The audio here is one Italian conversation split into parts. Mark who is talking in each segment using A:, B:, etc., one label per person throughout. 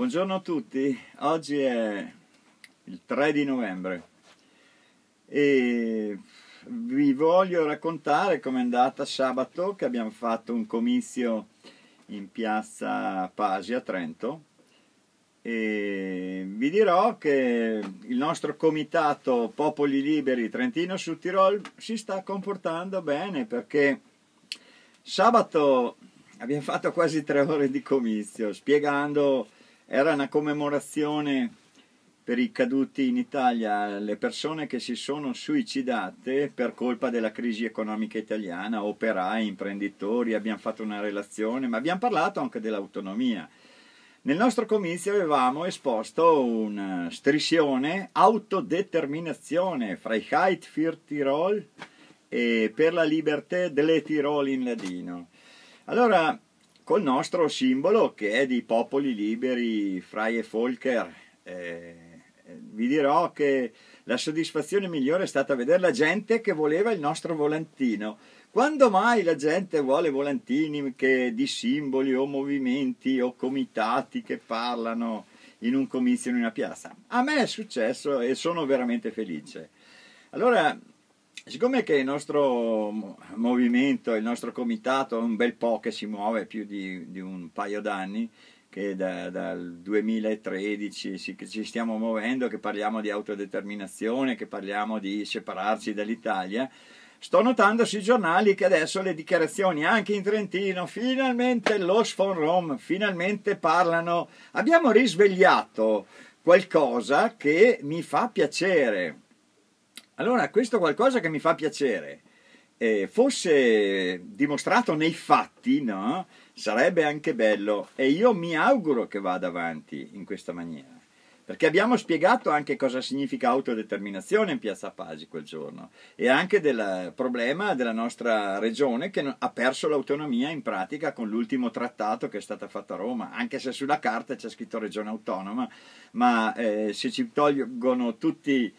A: Buongiorno a tutti, oggi è il 3 di novembre e vi voglio raccontare com'è andata sabato che abbiamo fatto un comizio in piazza Pasi a Trento e vi dirò che il nostro comitato Popoli Liberi Trentino su Tirol si sta comportando bene perché sabato abbiamo fatto quasi tre ore di comizio spiegando era una commemorazione per i caduti in Italia, le persone che si sono suicidate per colpa della crisi economica italiana, operai, imprenditori, abbiamo fatto una relazione, ma abbiamo parlato anche dell'autonomia. Nel nostro comizio avevamo esposto un striscione autodeterminazione Freiheit für Tirol e per la libertà delle Tirol in ladino. Allora, col nostro simbolo che è di popoli liberi, Freie Volker. Eh, eh, vi dirò che la soddisfazione migliore è stata vedere la gente che voleva il nostro volantino. Quando mai la gente vuole volantini che, di simboli o movimenti o comitati che parlano in un comizio in una piazza? A me è successo e sono veramente felice. Allora siccome che il nostro movimento, il nostro comitato è un bel po' che si muove, più di, di un paio d'anni, che da, dal 2013 si, ci stiamo muovendo, che parliamo di autodeterminazione, che parliamo di separarci dall'Italia, sto notando sui giornali che adesso le dichiarazioni anche in Trentino, finalmente lo Rom, finalmente parlano, abbiamo risvegliato qualcosa che mi fa piacere allora, questo qualcosa che mi fa piacere eh, fosse dimostrato nei fatti, no? Sarebbe anche bello e io mi auguro che vada avanti in questa maniera. Perché abbiamo spiegato anche cosa significa autodeterminazione in Piazza Pasi quel giorno e anche del problema della nostra regione che ha perso l'autonomia in pratica con l'ultimo trattato che è stato fatto a Roma, anche se sulla carta c'è scritto regione autonoma, ma eh, se ci tolgono tutti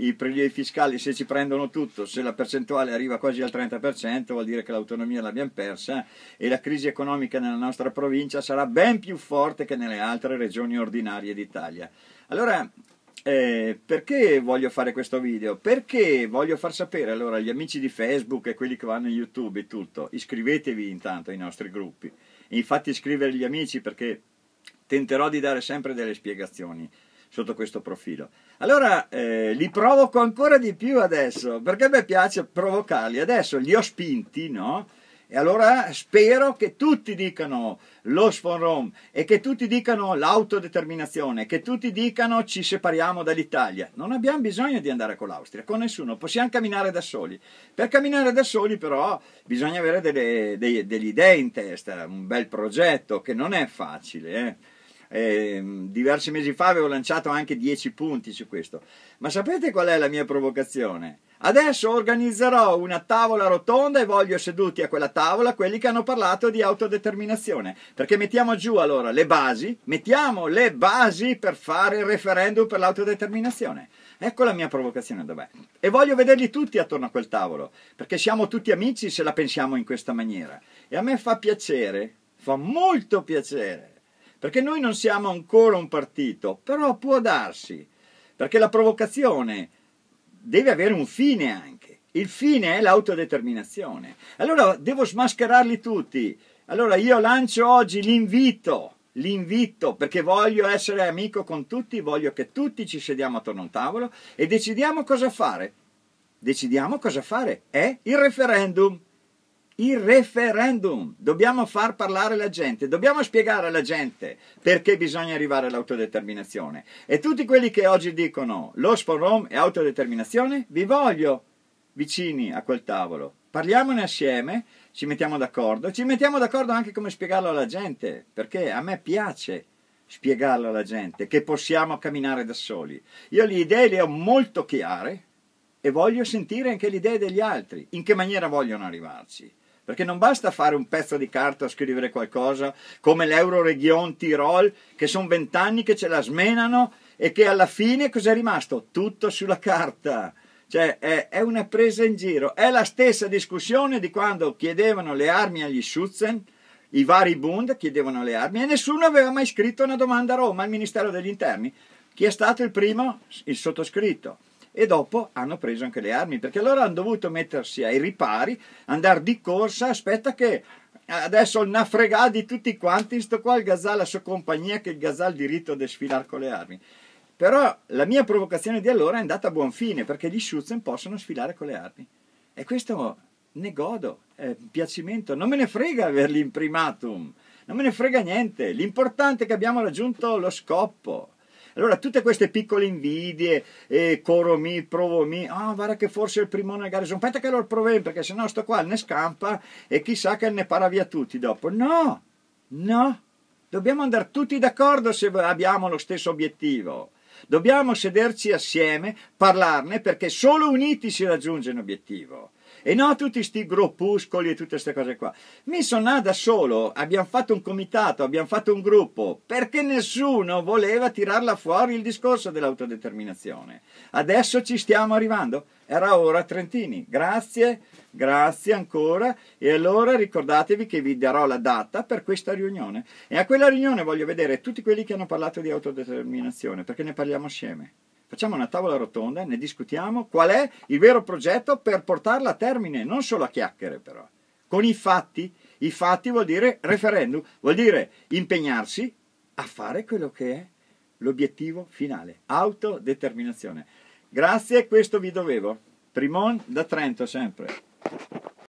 A: i prelievi fiscali se ci prendono tutto, se la percentuale arriva quasi al 30% vuol dire che l'autonomia l'abbiamo persa eh, e la crisi economica nella nostra provincia sarà ben più forte che nelle altre regioni ordinarie d'Italia. Allora, eh, perché voglio fare questo video? Perché voglio far sapere allora agli amici di Facebook e quelli che vanno in YouTube e tutto, iscrivetevi intanto ai nostri gruppi. infatti iscrivere gli amici perché tenterò di dare sempre delle spiegazioni sotto questo profilo. Allora eh, li provoco ancora di più adesso, perché a me piace provocarli. Adesso li ho spinti, no? E allora spero che tutti dicano lo sforum e che tutti dicano l'autodeterminazione, che tutti dicano ci separiamo dall'Italia. Non abbiamo bisogno di andare con l'Austria, con nessuno, possiamo camminare da soli. Per camminare da soli però bisogna avere delle, dei, delle idee in testa, un bel progetto che non è facile. Eh. Eh, diversi mesi fa avevo lanciato anche 10 punti su questo. Ma sapete qual è la mia provocazione? Adesso organizzerò una tavola rotonda e voglio seduti a quella tavola quelli che hanno parlato di autodeterminazione, perché mettiamo giù allora le basi, mettiamo le basi per fare il referendum per l'autodeterminazione. Ecco la mia provocazione dov'è. E voglio vederli tutti attorno a quel tavolo, perché siamo tutti amici se la pensiamo in questa maniera. E a me fa piacere, fa molto piacere perché noi non siamo ancora un partito, però può darsi, perché la provocazione deve avere un fine anche. Il fine è l'autodeterminazione. Allora devo smascherarli tutti. Allora io lancio oggi l'invito, l'invito, perché voglio essere amico con tutti, voglio che tutti ci sediamo attorno a un tavolo e decidiamo cosa fare. Decidiamo cosa fare. È il referendum il referendum. Dobbiamo far parlare la gente, dobbiamo spiegare alla gente perché bisogna arrivare all'autodeterminazione. E tutti quelli che oggi dicono lo sporom è autodeterminazione, vi voglio vicini a quel tavolo. Parliamone assieme, ci mettiamo d'accordo, ci mettiamo d'accordo anche come spiegarlo alla gente, perché a me piace spiegarlo alla gente che possiamo camminare da soli. Io le idee le ho molto chiare e voglio sentire anche le idee degli altri, in che maniera vogliono arrivarci. Perché non basta fare un pezzo di carta, a scrivere qualcosa, come l'Euroregion Tirol, che sono vent'anni che ce la smenano e che alla fine cos'è rimasto? Tutto sulla carta. Cioè è, è una presa in giro. È la stessa discussione di quando chiedevano le armi agli Schutzen, i vari Bund chiedevano le armi e nessuno aveva mai scritto una domanda a Roma al Ministero degli Interni. Chi è stato il primo? Il sottoscritto e dopo hanno preso anche le armi, perché allora hanno dovuto mettersi ai ripari, andare di corsa, aspetta che adesso il nafregà di tutti quanti, sto qua il Gazà, la sua compagnia, che il Gazà ha il diritto di sfilare con le armi. Però la mia provocazione di allora è andata a buon fine, perché gli Schutzen possono sfilare con le armi. E questo ne godo, è un piacimento, non me ne frega averli in non me ne frega niente, l'importante è che abbiamo raggiunto lo scopo. Allora tutte queste piccole invidie, eh, coro mi, provo mi, ah oh, guarda che forse è il primo nel garage, aspetta che lo provo perché sennò sto qua ne scampa e chissà che ne para via tutti dopo. No, no, dobbiamo andare tutti d'accordo se abbiamo lo stesso obiettivo. Dobbiamo sederci assieme, parlarne perché solo uniti si raggiunge un obiettivo e no tutti questi gruppuscoli e tutte queste cose qua. Mi sono andato da solo, abbiamo fatto un comitato, abbiamo fatto un gruppo, perché nessuno voleva tirarla fuori il discorso dell'autodeterminazione. Adesso ci stiamo arrivando, era ora Trentini, grazie, grazie ancora e allora ricordatevi che vi darò la data per questa riunione e a quella riunione voglio vedere tutti quelli che hanno parlato di autodeterminazione perché ne parliamo assieme. Facciamo una tavola rotonda, ne discutiamo qual è il vero progetto per portarla a termine, non solo a chiacchiere però, con i fatti. I fatti vuol dire referendum, vuol dire impegnarsi a fare quello che è l'obiettivo finale, autodeterminazione. Grazie, questo vi dovevo. Primon da Trento sempre.